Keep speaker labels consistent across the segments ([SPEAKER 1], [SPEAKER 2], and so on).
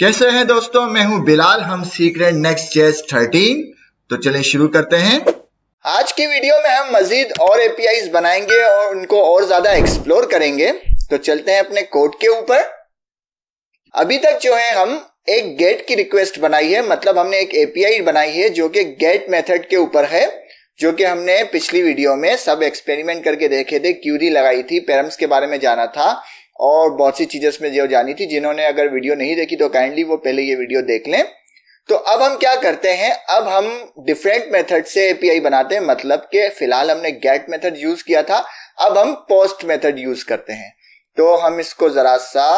[SPEAKER 1] कैसे हैं दोस्तों मैं हूं बिलाल हम सीख रहे नेक्स्ट जेस 13 तो चलें शुरू करते हैं आज की वीडियो में हम मजीद और एपीआईज बनाएंगे और उनको और ज्यादा एक्सप्लोर करेंगे तो चलते हैं अपने कोड के ऊपर अभी तक जो है हम एक गेट की रिक्वेस्ट बनाई है मतलब हमने एक एपीआई बनाई है जो कि गेट मेथड के ऊपर है जो कि हमने पिछली वीडियो में सब एक्सपेरिमेंट करके देखे थे क्यूरी लगाई थी पेरम्स के बारे में जाना था और बहुत सी चीज़ें इसमें जो जानी थी जिन्होंने अगर वीडियो नहीं देखी तो काइंडली वो पहले ये वीडियो देख लें तो अब हम क्या करते हैं अब हम डिफरेंट मेथड से एपीआई बनाते हैं मतलब कि फिलहाल हमने गेट मेथड यूज किया था अब हम पोस्ट मेथड यूज करते हैं तो हम इसको जरा सा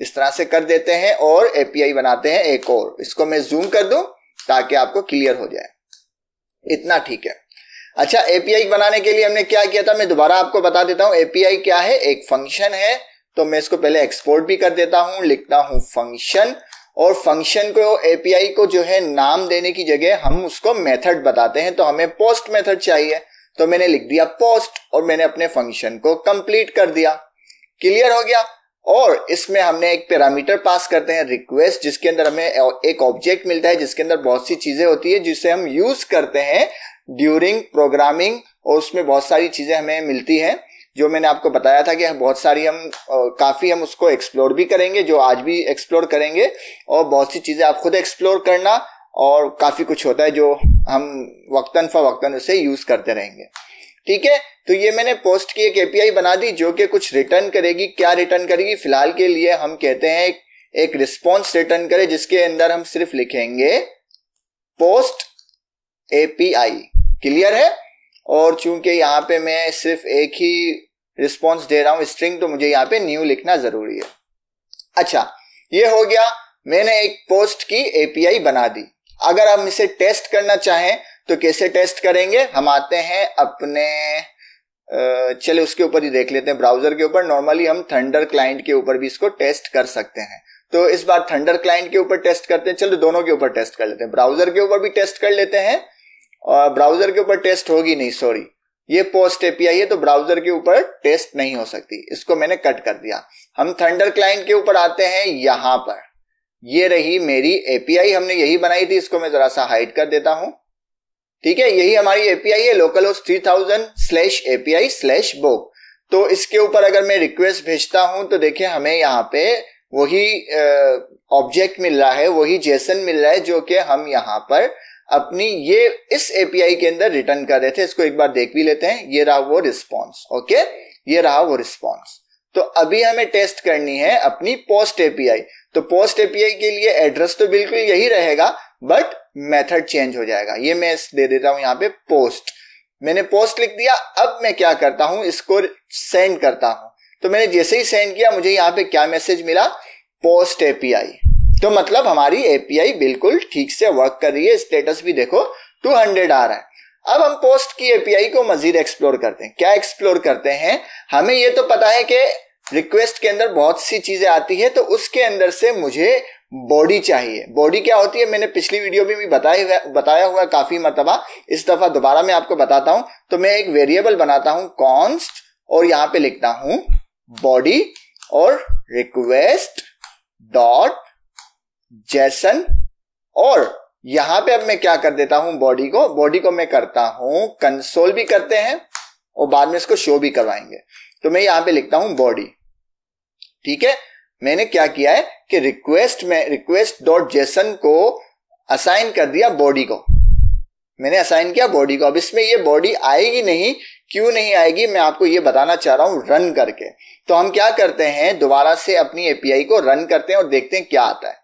[SPEAKER 1] इस तरह से कर देते हैं और एपीआई बनाते हैं एक और इसको मैं जूम कर दूं ताकि आपको क्लियर हो जाए इतना ठीक है अच्छा एपीआई बनाने के लिए हमने क्या किया था मैं दोबारा आपको बता देता हूं एपीआई क्या है एक फंक्शन है तो मैं इसको पहले एक्सपोर्ट भी कर देता हूं लिखता हूं फंक्शन और फंक्शन को एपीआई को जो है नाम देने की जगह हम उसको मेथड बताते हैं तो हमें पोस्ट मेथड चाहिए तो मैंने लिख दिया पोस्ट और मैंने अपने फंक्शन को कंप्लीट कर दिया क्लियर हो गया और इसमें हमने एक पैरामीटर पास करते हैं रिक्वेस्ट जिसके अंदर हमें एक ऑब्जेक्ट मिलता है जिसके अंदर बहुत सी चीजें होती है जिसे हम यूज करते हैं ड्यूरिंग प्रोग्रामिंग और उसमें बहुत सारी चीजें हमें मिलती हैं जो मैंने आपको बताया था कि बहुत सारी हम काफ़ी हम उसको एक्सप्लोर भी करेंगे जो आज भी एक्सप्लोर करेंगे और बहुत सी चीज़ें आप खुद एक्सप्लोर करना और काफ़ी कुछ होता है जो हम वक्ता फ़वक्ता उसे यूज़ करते रहेंगे ठीक है तो ये मैंने पोस्ट की एक एपीआई बना दी जो कि कुछ रिटर्न करेगी क्या रिटर्न करेगी फिलहाल के लिए हम कहते हैं एक, रिस्पॉन्स रिटर्न करे जिसके अंदर हम सिर्फ लिखेंगे पोस्ट एपीआई क्लियर है और चूंकि यहाँ पे मैं सिर्फ एक ही रिस्पॉन्स दे रहा हूं स्ट्रिंग तो मुझे यहाँ पे न्यू लिखना जरूरी है अच्छा ये हो गया मैंने एक पोस्ट की एपीआई बना दी अगर हम इसे टेस्ट करना चाहें तो कैसे टेस्ट करेंगे हम आते हैं अपने चले उसके ऊपर ही देख लेते हैं ब्राउजर के ऊपर नॉर्मली हम थंडर क्लाइंट के ऊपर भी इसको टेस्ट कर सकते हैं तो इस बार थंडर क्लाइंट के ऊपर टेस्ट करते हैं चलो दोनों के ऊपर टेस्ट कर लेते हैं ब्राउजर के ऊपर भी टेस्ट कर लेते हैं और ब्राउजर के ऊपर टेस्ट होगी नहीं सॉरी ये पोस्ट एपीआई है तो ब्राउजर के ऊपर टेस्ट नहीं हो सकती इसको मैंने कट कर दिया हम थंडर क्लाइंट के ऊपर आते हैं यहां पर ये रही मेरी एपीआई हमने यही बनाई थी इसको मैं जरा सा हाइड कर देता हूं ठीक है यही हमारी एपीआई है localhost three thousand slash API slash book तो इसके ऊपर अगर मैं रिक्वेस्ट भेजता हूं तो देखिए हमें यहाँ पे वही ऑब्जेक्ट मिल रहा है वही जेसन मिल रहा है जो कि हम यहाँ पर अपनी ये इस एपीआई के अंदर रिटर्न कर रहे थे इसको एक बार देख भी लेते हैं ये रहा वो रिस्पॉन्स ओके ये रहा वो रिस्पॉन्स तो अभी हमें टेस्ट करनी है अपनी पोस्ट एपीआई तो पोस्ट एपीआई के लिए एड्रेस तो बिल्कुल यही रहेगा बट मेथड चेंज हो जाएगा ये मैं दे देता हूं यहां पे पोस्ट मैंने पोस्ट लिख दिया अब मैं क्या करता हूं इसको सेंड करता हूं तो मैंने जैसे ही सेंड किया मुझे यहां पे क्या मैसेज मिला पोस्ट एपीआई तो मतलब हमारी एपीआई बिल्कुल ठीक से वर्क कर रही है स्टेटस भी देखो 200 आ रहा है अब हम पोस्ट की एपीआई को मजीद एक्सप्लोर करते हैं क्या एक्सप्लोर करते हैं हमें ये तो पता है कि रिक्वेस्ट के अंदर बहुत सी चीजें आती है तो उसके अंदर से मुझे बॉडी चाहिए बॉडी क्या होती है मैंने पिछली वीडियो में भी बताया हुआ बताया हुआ काफी मरतबा इस दफा दोबारा मैं आपको बताता हूं तो मैं एक वेरिएबल बनाता हूं कॉन्स्ट और यहां पे लिखता हूं बॉडी और रिक्वेस्ट डॉट जैसन और यहां पे अब मैं क्या कर देता हूं बॉडी को बॉडी को मैं करता हूं कंसोल भी करते हैं और बाद में इसको शो भी करवाएंगे तो मैं यहां पे लिखता हूं बॉडी ठीक है मैंने क्या किया है कि रिक्वेस्ट में रिक्वेस्ट डॉट जेसन को असाइन कर दिया बॉडी को मैंने असाइन किया बॉडी को अब इसमें ये बॉडी आएगी नहीं क्यों नहीं आएगी मैं आपको ये बताना चाह रहा हूं रन करके तो हम क्या करते हैं दोबारा से अपनी एपीआई को रन करते हैं और देखते हैं क्या आता है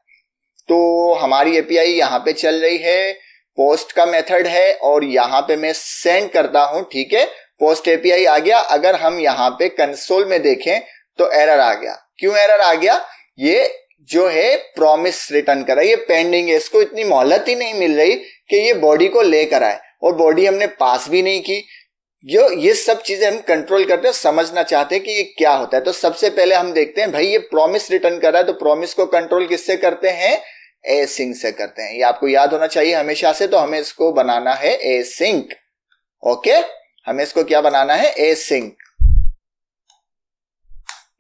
[SPEAKER 1] तो हमारी एपीआई यहाँ पे चल रही है पोस्ट का मेथड है और यहाँ पे मैं सेंड करता हूं ठीक है पोस्ट एपीआई आ गया अगर हम यहाँ पे कंसोल में देखें तो एरर आ गया क्यों एरर आ गया ये जो है प्रॉमिस रिटर्न करा ये पेंडिंग है इसको इतनी मोहलत ही नहीं मिल रही कि ये बॉडी को लेकर आए और बॉडी हमने पास भी नहीं की जो ये सब चीजें हम कंट्रोल करते हैं समझना चाहते हैं कि ये क्या होता है तो सबसे पहले हम देखते हैं भाई ये प्रॉमिस रिटर्न कर रहा है तो प्रॉमिस को कंट्रोल किससे करते हैं ए सिंक से करते हैं ये आपको याद होना चाहिए हमेशा से तो हमें इसको बनाना है ए सिंक ओके हमें इसको क्या बनाना है ए सिंक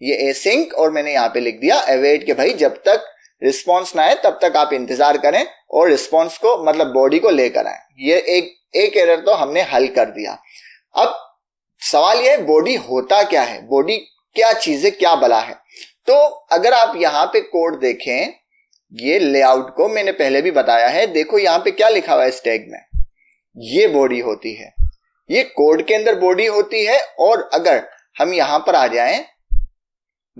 [SPEAKER 1] ये ए सिंक और मैंने यहां पे लिख दिया अवेट के भाई जब तक रिस्पॉन्स ना आए तब तक आप इंतजार करें और रिस्पॉन्स को मतलब बॉडी को लेकर आए ये एक एक एरर तो हमने हल कर दिया अब सवाल ये बॉडी होता क्या है बॉडी क्या चीज है क्या बला है तो अगर आप यहां पे कोड देखें ये लेआउट को मैंने पहले भी बताया है देखो यहाँ पे क्या लिखा हुआ है इस टैग में ये बॉडी होती है ये कोड के अंदर बॉडी होती है और अगर हम यहां पर आ जाएं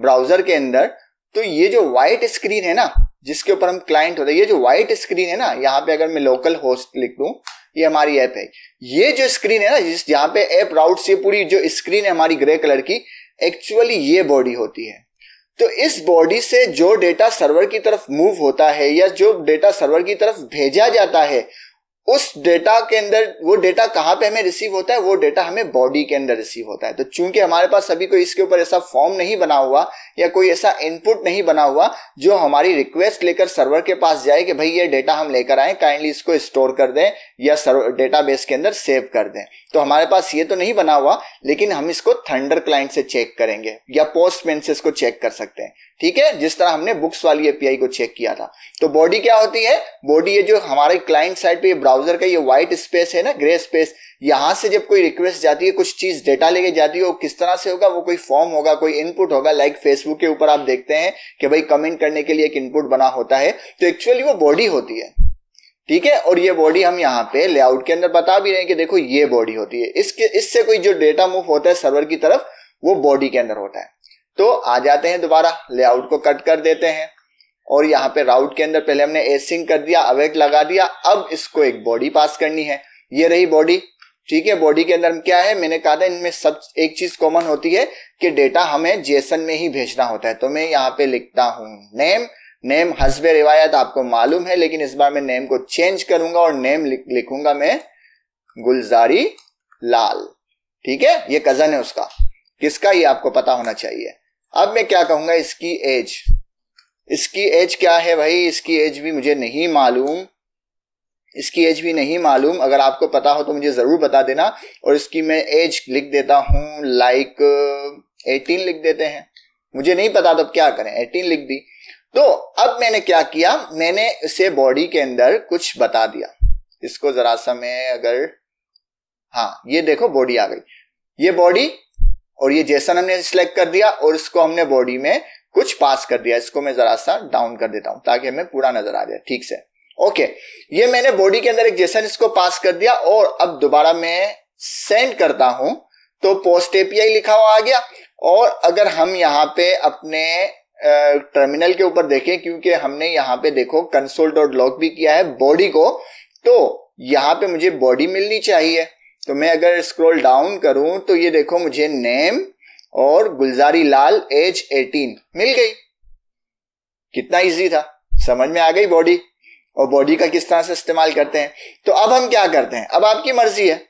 [SPEAKER 1] ब्राउजर के अंदर तो ये जो व्हाइट स्क्रीन है ना जिसके ऊपर हम क्लाइंट होते हैं ये जो व्हाइट स्क्रीन है ना यहाँ पे अगर मैं लोकल होस्ट लिख दू ये हमारी ऐप है ये जो स्क्रीन है ना जिस यहाँ पे ऐप राउट से पूरी जो स्क्रीन है हमारी ग्रे कलर की एक्चुअली ये बॉडी होती है तो इस बॉडी से जो डेटा सर्वर की तरफ मूव होता है या जो डेटा सर्वर की तरफ भेजा जाता है उस डेटा के अंदर वो डेटा कहाँ पे हमें रिसीव होता है वो डेटा हमें बॉडी के अंदर रिसीव होता है तो चूंकि हमारे पास सभी कोई इसके ऊपर ऐसा फॉर्म नहीं बना हुआ या कोई ऐसा इनपुट नहीं बना हुआ जो हमारी रिक्वेस्ट लेकर सर्वर के पास जाए कि भाई ये डेटा हम लेकर आए काइंडली इसको स्टोर कर दें या डेटा बेस के अंदर सेव कर दें तो हमारे पास ये तो नहीं बना हुआ लेकिन हम इसको थंडर क्लाइंट से चेक करेंगे या पोस्टमैन से इसको चेक कर सकते हैं ठीक है जिस तरह हमने बुक्स वाली एपीआई को चेक किया था तो बॉडी क्या होती है बॉडी ये जो हमारे क्लाइंट साइड पे ये ब्राउजर का ये व्हाइट स्पेस है ना ग्रे स्पेस यहां से जब कोई रिक्वेस्ट जाती है कुछ चीज डेटा लेके जाती है वो किस तरह से होगा वो कोई फॉर्म होगा कोई इनपुट होगा लाइक फेसबुक के ऊपर आप देखते हैं कि भाई कमेंट करने के लिए एक इनपुट बना होता है तो एक्चुअली वो बॉडी होती है ठीक है और ये बॉडी हम यहाँ पे लेआउट के अंदर बता भी रहे हैं कि देखो ये बॉडी होती है इसके इससे कोई जो डेटा मूव होता है सर्वर की तरफ वो बॉडी के अंदर होता है तो आ जाते हैं दोबारा लेआउट को कट कर देते हैं और यहाँ पे राउट के अंदर पहले हमने एसिंग कर दिया अवेट लगा दिया अब इसको एक बॉडी पास करनी है ये रही बॉडी ठीक है बॉडी के अंदर क्या है मैंने कहा था इनमें सब एक चीज कॉमन होती है कि डेटा हमें जेसन में ही भेजना होता है तो मैं यहाँ पे लिखता हूँ नेम नेम हसबे रिवायत आपको मालूम है लेकिन इस बार मैं नेम को चेंज करूंगा और नेम लिख, लिखूंगा मैं गुलजारी लाल ठीक है ये कजन है उसका किसका ये आपको पता होना चाहिए अब मैं क्या कहूंगा इसकी एज इसकी एज क्या है भाई इसकी एज भी मुझे नहीं मालूम इसकी एज भी नहीं मालूम अगर आपको पता हो तो मुझे ज़रूर बता देना और इसकी मैं एज लिख देता हूं लाइक एटीन लिख देते हैं मुझे नहीं पता तो क्या करें एटीन लिख दी तो अब मैंने क्या किया मैंने इसे बॉडी के अंदर कुछ बता दिया इसको ज़रा सा मैं अगर हाँ ये देखो बॉडी आ गई ये बॉडी और ये जैसन हमने सिलेक्ट कर दिया और इसको हमने बॉडी में कुछ पास कर दिया इसको मैं जरा सा डाउन कर देता हूं ताकि हमें पूरा नजर आ जाए ठीक से ओके ये मैंने बॉडी के अंदर एक जैसन इसको पास कर दिया और अब दोबारा मैं सेंड करता हूं तो पोस्ट एपीआई लिखा हुआ आ गया और अगर हम यहाँ पे अपने टर्मिनल के ऊपर देखें क्योंकि हमने यहाँ पे देखो कंसोल डॉट लॉग भी किया है बॉडी को तो यहाँ पे मुझे बॉडी मिलनी चाहिए तो मैं अगर स्क्रॉल डाउन करूं तो ये देखो मुझे नेम और गुलजारी लाल एज 18 मिल गई कितना इजी था समझ में आ गई बॉडी और बॉडी का किस तरह से इस्तेमाल करते हैं तो अब हम क्या करते हैं अब आपकी मर्जी है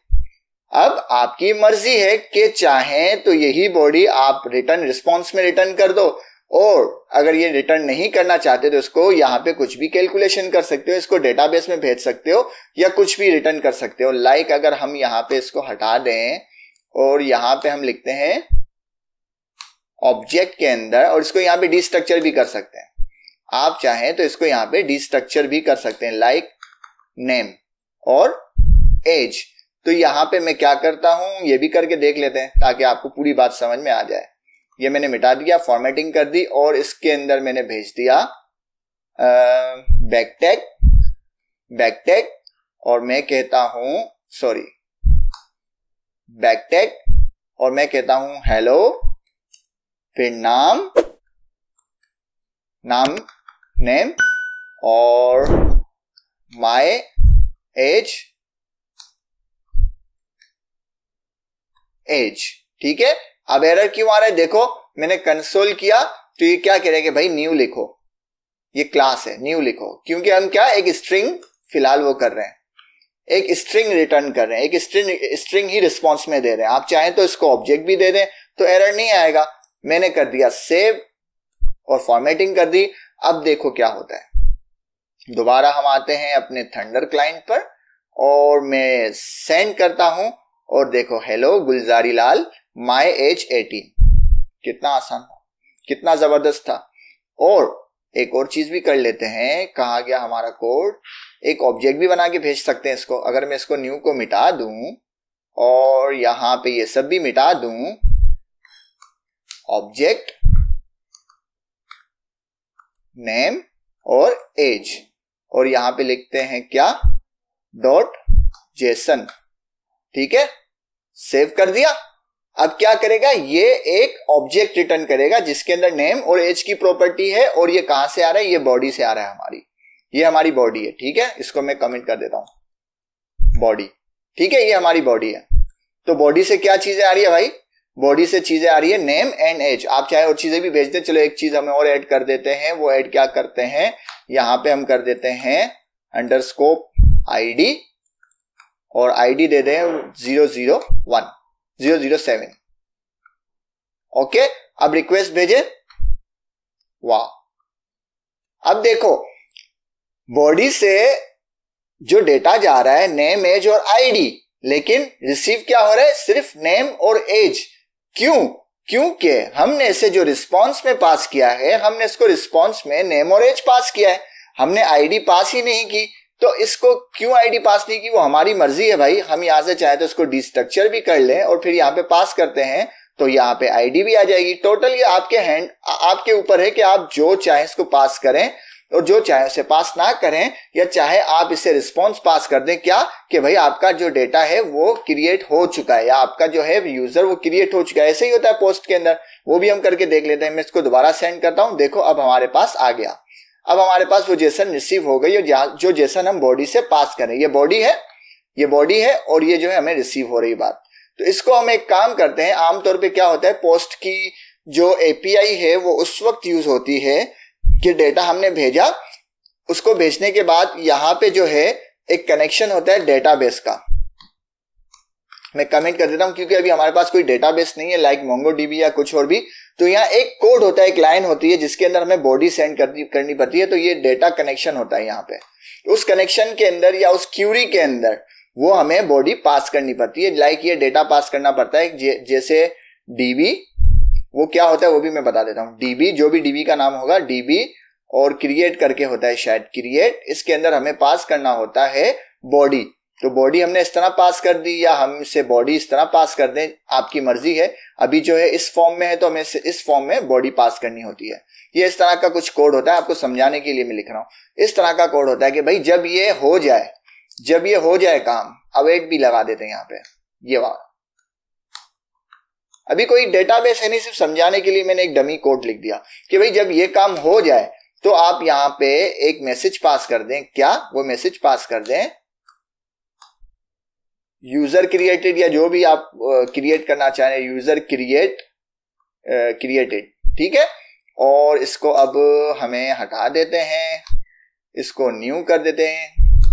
[SPEAKER 1] अब आपकी मर्जी है कि चाहे तो यही बॉडी आप रिटर्न रिस्पॉन्स में रिटर्न कर दो और अगर ये रिटर्न नहीं करना चाहते तो इसको यहाँ पे कुछ भी कैलकुलेशन कर सकते हो इसको डेटाबेस में भेज सकते हो या कुछ भी रिटर्न कर सकते हो लाइक like अगर हम यहाँ पे इसको हटा दें और यहाँ पे हम लिखते हैं ऑब्जेक्ट के अंदर और इसको यहाँ पे डिस्ट्रक्चर भी कर सकते हैं आप चाहें तो इसको यहाँ पे डिस्ट्रक्चर भी कर सकते हैं लाइक नेम और एज तो यहाँ पे मैं क्या करता हूं ये भी करके देख लेते हैं ताकि आपको पूरी बात समझ में आ जाए ये मैंने मिटा दिया फॉर्मेटिंग कर दी और इसके अंदर मैंने भेज दिया बैकटेक बैकटेक और मैं कहता हूं सॉरी बैकटेक और मैं कहता हूं हेलो फिर नाम नाम नेम और माय एज एज ठीक है अब एरर क्यों आ रहा है देखो मैंने कंसोल किया तो ये क्या करेगा भाई न्यू लिखो ये क्लास है न्यू लिखो क्योंकि हम क्या एक स्ट्रिंग फिलहाल वो कर रहे हैं एक स्ट्रिंग रिटर्न कर रहे हैं एक स्ट्रिंग स्ट्रिंग ही रिस्पॉन्स में दे रहे हैं आप चाहें तो इसको ऑब्जेक्ट भी दे दें तो एरर नहीं आएगा मैंने कर दिया सेव और फॉर्मेटिंग कर दी अब देखो क्या होता है दोबारा हम आते हैं अपने थंडर क्लाइंट पर और मैं सेंड करता हूं और देखो hello Gulzari Lal my age eighteen कितना आसान था कितना जबरदस्त था और एक और चीज भी कर लेते हैं कहा गया हमारा कोड एक ऑब्जेक्ट भी बना के भेज सकते हैं इसको अगर मैं इसको न्यू को मिटा दूं और यहां पे ये सब भी मिटा दूं ऑब्जेक्ट नेम और एज और यहां पे लिखते हैं क्या डॉट जेसन ठीक है सेव कर दिया अब क्या करेगा ये एक ऑब्जेक्ट रिटर्न करेगा जिसके अंदर नेम और एज की प्रॉपर्टी है और ये कहां से आ रहा है ये बॉडी से आ रहा है हमारी ये हमारी बॉडी है ठीक है इसको मैं कमेंट कर देता हूं बॉडी ठीक है ये हमारी बॉडी है तो बॉडी से क्या चीजें आ रही है भाई बॉडी से चीजें आ रही है नेम एंड एज आप चाहे और चीजें भी भेज दे चलो एक चीज हमें और ऐड कर देते हैं वो ऐड क्या करते हैं यहां पे हम कर देते हैं अंडरस्कोप आईडी और आईडी दे दें zero zero one zero zero seven okay अब रिक्वेस्ट भेजे वाह अब देखो बॉडी से जो डेटा जा रहा है नेम एज और आईडी लेकिन रिसीव क्या हो रहा है सिर्फ नेम और एज क्यों क्योंकि हमने इसे जो रिस्पांस में पास किया है हमने इसको रिस्पांस में नेम और एज पास किया है हमने आईडी पास ही नहीं की तो इसको क्यों आईडी पास नहीं की वो हमारी मर्जी है भाई हम यहां से चाहे तो इसको डिस्ट्रक्चर भी कर लें और फिर यहां पे पास करते हैं तो यहाँ पे आईडी भी आ जाएगी टोटल ये आपके हैंड आपके ऊपर है कि आप जो चाहे इसको पास करें और जो चाहे उसे पास ना करें या चाहे आप इसे रिस्पॉन्स पास कर दें क्या कि भाई आपका जो डेटा है वो क्रिएट हो चुका है या आपका जो है यूजर वो क्रिएट हो चुका है ऐसे ही होता है पोस्ट के अंदर वो भी हम करके देख लेते हैं मैं इसको दोबारा सेंड करता हूं देखो अब हमारे पास आ गया अब हमारे पास वो जेसन रिसीव हो गई और जो जेसन हम बॉडी से पास करें ये बॉडी है ये बॉडी है और ये जो है हमें रिसीव हो रही बात तो इसको हम एक काम करते हैं आमतौर पे क्या होता है पोस्ट की जो एपीआई है वो उस वक्त यूज होती है कि डेटा हमने भेजा उसको भेजने के बाद यहाँ पे जो है एक कनेक्शन होता है डेटाबेस का मैं कमेंट कर देता हूँ क्योंकि अभी हमारे पास कोई डेटाबेस नहीं है लाइक मोंगो डीबी या कुछ और भी तो यहाँ एक कोड होता है एक लाइन होती है जिसके अंदर हमें बॉडी सेंड करनी करनी पड़ती है तो ये डेटा कनेक्शन होता है यहाँ पे उस कनेक्शन के अंदर या उस क्यूरी के अंदर वो हमें बॉडी पास करनी पड़ती है लाइक ये डेटा पास करना पड़ता है जैसे डीबी वो क्या होता है वो भी मैं बता देता हूँ डीबी जो भी डीबी का नाम होगा डीबी और क्रिएट करके होता है शायद क्रिएट इसके अंदर हमें पास करना होता है बॉडी तो बॉडी हमने इस तरह पास कर दी या हम इसे बॉडी इस तरह पास कर दें आपकी मर्जी है अभी जो है इस फॉर्म में है तो हमें इस फॉर्म में बॉडी पास करनी होती है ये इस तरह का कुछ कोड होता है आपको समझाने के लिए मैं लिख रहा हूँ इस तरह का कोड होता है कि भाई जब ये हो जाए जब ये हो जाए काम अवेट भी लगा देते हैं यहाँ पे ये वाला अभी कोई डेटाबेस है नहीं सिर्फ समझाने के लिए मैंने एक डमी कोड लिख दिया कि भाई जब ये काम हो जाए तो आप यहाँ पे एक मैसेज पास कर दें क्या वो मैसेज पास कर दें यूजर क्रिएटेड या जो भी आप क्रिएट चाह रहे हैं यूजर क्रिएट क्रिएटेड ठीक है और इसको अब हमें हटा देते हैं इसको न्यू कर देते हैं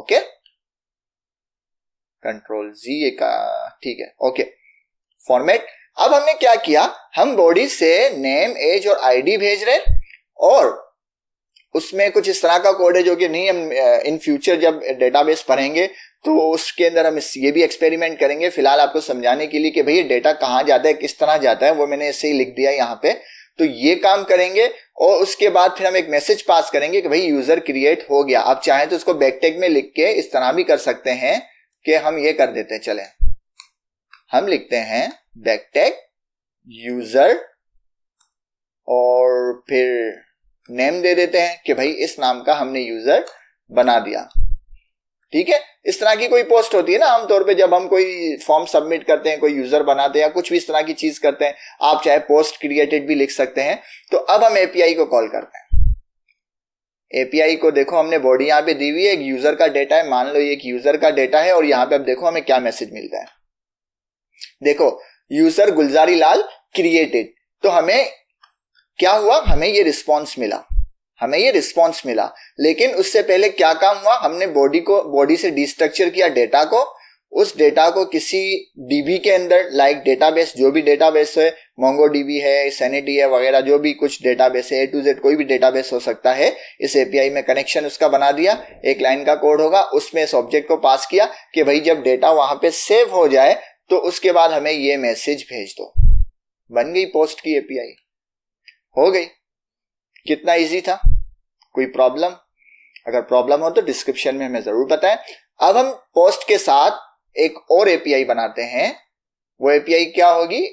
[SPEAKER 1] ओके कंट्रोल जी का ठीक है ओके फॉर्मेट अब हमने क्या किया हम बॉडी से नेम एज और आईडी भेज रहे और उसमें कुछ इस तरह का कोड है जो कि नहीं हम इन फ्यूचर जब डेटाबेस पढ़ेंगे तो उसके अंदर हम ये भी एक्सपेरिमेंट करेंगे फिलहाल आपको समझाने के लिए कि भाई ये डेटा कहाँ जाता है किस तरह जाता है वो मैंने ऐसे ही लिख दिया यहाँ पे तो ये काम करेंगे और उसके बाद फिर हम एक मैसेज पास करेंगे कि भाई यूजर क्रिएट हो गया आप चाहें तो उसको बैकटेक में लिख के इस तरह भी कर सकते हैं कि हम ये कर देते हैं चले हम लिखते हैं बैकटेक यूजर और फिर नेम दे देते हैं कि भाई इस नाम का हमने यूजर बना दिया ठीक है इस तरह की कोई पोस्ट होती है ना आमतौर पे जब हम कोई फॉर्म सबमिट करते हैं कोई यूजर बनाते हैं या कुछ भी इस तरह की चीज करते हैं आप चाहे पोस्ट क्रिएटेड भी लिख सकते हैं तो अब हम एपीआई को कॉल करते हैं एपीआई को देखो हमने बॉडी यहां पे दी हुई है एक यूजर का डेटा है मान लो ये एक यूजर का डेटा है और यहां पे अब देखो हमें क्या मैसेज मिलता है देखो यूजर गुलजारी लाल क्रिएटेड तो हमें क्या हुआ हमें ये रिस्पॉन्स मिला हमें ये रिस्पॉन्स मिला लेकिन उससे पहले क्या काम हुआ हमने बॉडी को बॉडी से डिस्ट्रक्चर किया डेटा को उस डेटा को किसी डीबी के अंदर लाइक डेटाबेस जो भी डेटाबेस है मोंगो डीबी है सैनिटी है वगैरह जो भी कुछ डेटाबेस है ए टू जेड कोई भी डेटाबेस हो सकता है इस एपीआई में कनेक्शन उसका बना दिया एक लाइन का कोड होगा उसमें इस ऑब्जेक्ट को पास किया कि भाई जब डेटा वहां पे सेव हो जाए तो उसके बाद हमें ये मैसेज भेज दो बन गई पोस्ट की एपीआई हो गई कितना इजी था कोई प्रॉब्लम अगर प्रॉब्लम हो तो डिस्क्रिप्शन में हमें जरूर बताएं अब हम पोस्ट के साथ एक और एपीआई बनाते हैं वो एपीआई क्या होगी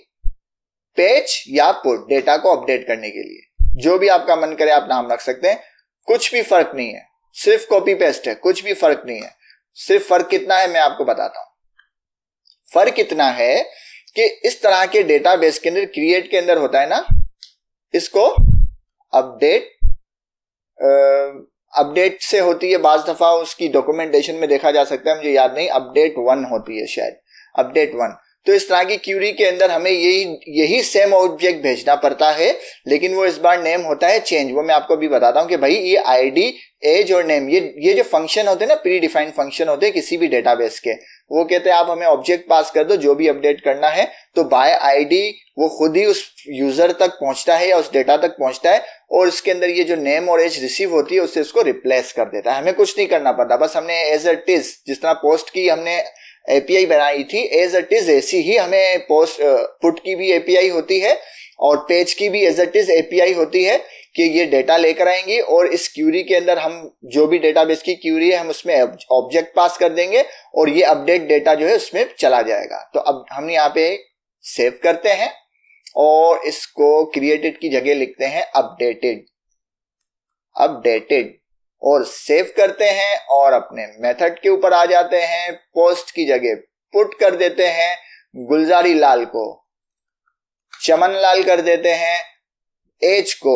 [SPEAKER 1] पेज या पुट डेटा को अपडेट करने के लिए जो भी आपका मन करे आप नाम रख सकते हैं कुछ भी फर्क नहीं है सिर्फ कॉपी पेस्ट है कुछ भी फर्क नहीं है सिर्फ फर्क कितना है मैं आपको बताता हूं फर्क इतना है कि इस तरह के डेटाबेस के अंदर क्रिएट के अंदर होता है ना इसको अपडेट अपडेट से होती है बाज दफा उसकी डॉक्यूमेंटेशन में देखा जा सकता है मुझे याद नहीं अपडेट वन होती है शायद अपडेट वन तो इस तरह की क्यूरी के अंदर हमें यही यही सेम ऑब्जेक्ट भेजना पड़ता है लेकिन वो इस बार नेम होता है चेंज वो मैं आपको भी बताता हूँ कि भाई ये आईडी एज और नेम ये ये जो फंक्शन होते हैं ना प्री डिफाइंड फंक्शन होते हैं किसी भी डेटाबेस के वो कहते हैं आप हमें ऑब्जेक्ट पास कर दो जो भी अपडेट करना है तो बाय आईडी वो खुद ही उस यूजर तक पहुंचता है या उस डेटा तक पहुंचता है और इसके अंदर ये जो नेम और एज रिसीव होती है उससे इसको रिप्लेस कर देता है हमें कुछ नहीं करना पड़ता बस हमने एज एट इज जिस तरह पोस्ट की हमने एपीआई बनाई थी एज इट इज ऐसी ही हमें पोस्ट पुट की भी एपीआई होती है और पेज की भी एज इट इज एपीआई होती है कि ये डेटा लेकर आएंगी और इस क्यूरी के अंदर हम जो भी डेटाबेस की क्यूरी है हम उसमें ऑब्जेक्ट पास कर देंगे और ये अपडेट डेटा जो है उसमें चला जाएगा तो अब हम यहाँ पे सेव करते हैं और इसको क्रिएटेड की जगह लिखते हैं अपडेटेड अपडेटेड और सेव करते हैं और अपने मेथड के ऊपर आ जाते हैं पोस्ट की जगह पुट कर देते हैं गुलजारी लाल को चमन लाल कर देते हैं एच को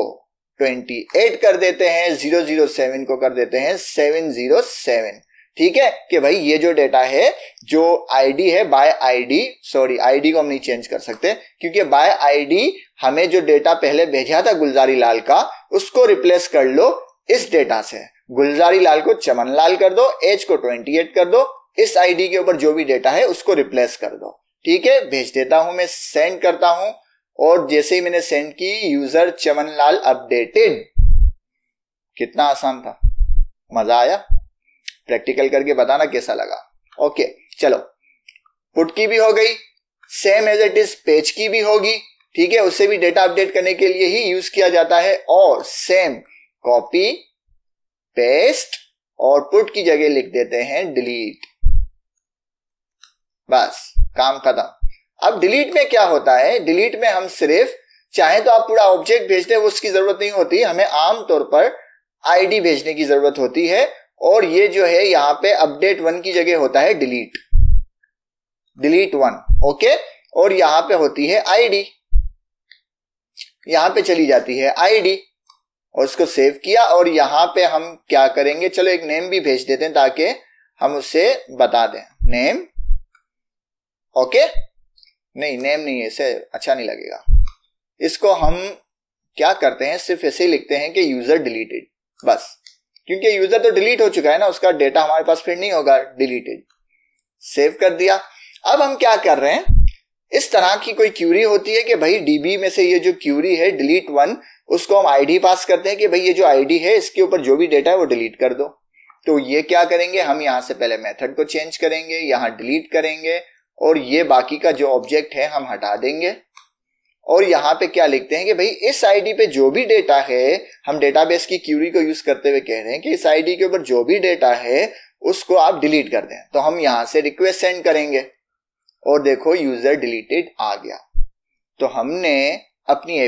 [SPEAKER 1] 28 कर देते हैं 007 को कर देते हैं 707 ठीक है कि भाई ये जो डेटा है जो आईडी है बाय आईडी सॉरी आईडी को हम नहीं चेंज कर सकते क्योंकि बाय आईडी हमें जो डेटा पहले भेजा था गुलजारी लाल का उसको रिप्लेस कर लो इस डेटा से गुलजारी लाल को चमन लाल कर दो एज को 28 कर दो इस आईडी के ऊपर जो भी डेटा है उसको रिप्लेस कर दो ठीक है भेज देता हूं मैं सेंड करता हूं और जैसे ही मैंने सेंड की यूजर चमन लाल अपडेटेड कितना आसान था मजा आया प्रैक्टिकल करके बताना कैसा लगा ओके चलो पुट की भी हो गई same as it is page की भी होगी ठीक है उससे भी डेटा अपडेट करने के लिए ही यूज किया जाता है और सेम कॉपी पेस्ट और पुट की जगह लिख देते हैं डिलीट बस काम खत्म अब डिलीट में क्या होता है डिलीट में हम सिर्फ चाहे तो आप पूरा ऑब्जेक्ट भेजते हैं उसकी जरूरत नहीं होती हमें आमतौर पर आईडी भेजने की जरूरत होती है और ये जो है यहां पे अपडेट वन की जगह होता है डिलीट डिलीट वन ओके और यहां पे होती है आईडी यहां पे चली जाती है आईडी और उसको सेव किया और यहाँ पे हम क्या करेंगे चलो एक नेम भी भेज देते हैं ताकि हम उसे बता दें नेम ओके नहीं नेम नहीं है इसे अच्छा नहीं लगेगा इसको हम क्या करते हैं सिर्फ ऐसे ही लिखते हैं कि यूजर डिलीटेड बस क्योंकि यूजर तो डिलीट हो चुका है ना उसका डेटा हमारे पास फिर नहीं होगा डिलीटेड सेव कर दिया अब हम क्या कर रहे हैं इस तरह की कोई क्यूरी होती है कि भाई डीबी में से ये जो क्यूरी है डिलीट वन उसको हम आईडी पास करते हैं कि भाई ये जो आईडी है इसके ऊपर जो भी डेटा है वो डिलीट कर दो तो ये क्या करेंगे हम यहाँ से पहले मेथड को चेंज करेंगे यहाँ डिलीट करेंगे और ये बाकी का जो ऑब्जेक्ट है हम हटा देंगे और यहाँ पे क्या लिखते हैं कि भाई इस आईडी पे जो भी डेटा है हम डेटाबेस की क्यूरी को यूज करते हुए कह रहे हैं कि इस आईडी के ऊपर जो भी डेटा है उसको आप डिलीट कर दें तो हम यहाँ से रिक्वेस्ट सेंड करेंगे और देखो यूजर डिलीटेड आ गया तो हमने अपनी ए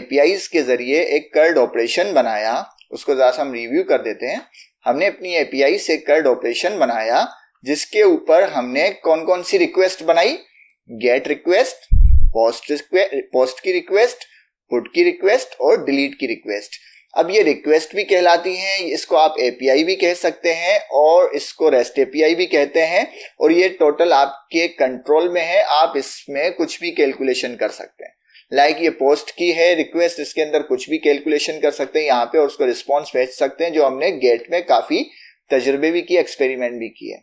[SPEAKER 1] के जरिए एक कर्ड ऑपरेशन बनाया उसको ज़रा सा हम रिव्यू कर देते हैं हमने अपनी एपीआई से कर्ड ऑपरेशन बनाया जिसके ऊपर हमने कौन कौन सी रिक्वेस्ट बनाई गेट रिक्वेस्ट पोस्ट पोस्ट की रिक्वेस्ट पुट की रिक्वेस्ट और डिलीट की रिक्वेस्ट अब ये रिक्वेस्ट भी कहलाती हैं इसको आप एपीआई भी कह सकते हैं और इसको रेस्ट ए भी कहते हैं और ये टोटल आपके कंट्रोल में है आप इसमें कुछ भी कैलकुलेशन कर सकते हैं लाइक ये पोस्ट की है रिक्वेस्ट इसके अंदर कुछ भी कैलकुलेशन कर सकते हैं यहाँ पे और उसको रिस्पॉन्स भेज सकते हैं जो हमने गेट में काफी तजर्बे भी किए एक्सपेरिमेंट भी किए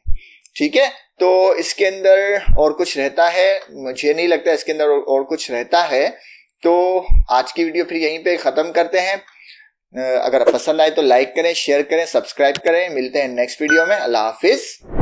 [SPEAKER 1] ठीक है तो इसके अंदर और कुछ रहता है मुझे नहीं लगता इसके अंदर और कुछ रहता है तो आज की वीडियो फिर यहीं पे ख़त्म करते हैं अगर पसंद आए तो लाइक करें शेयर करें सब्सक्राइब करें मिलते हैं नेक्स्ट वीडियो में अल्लाह हाफिज़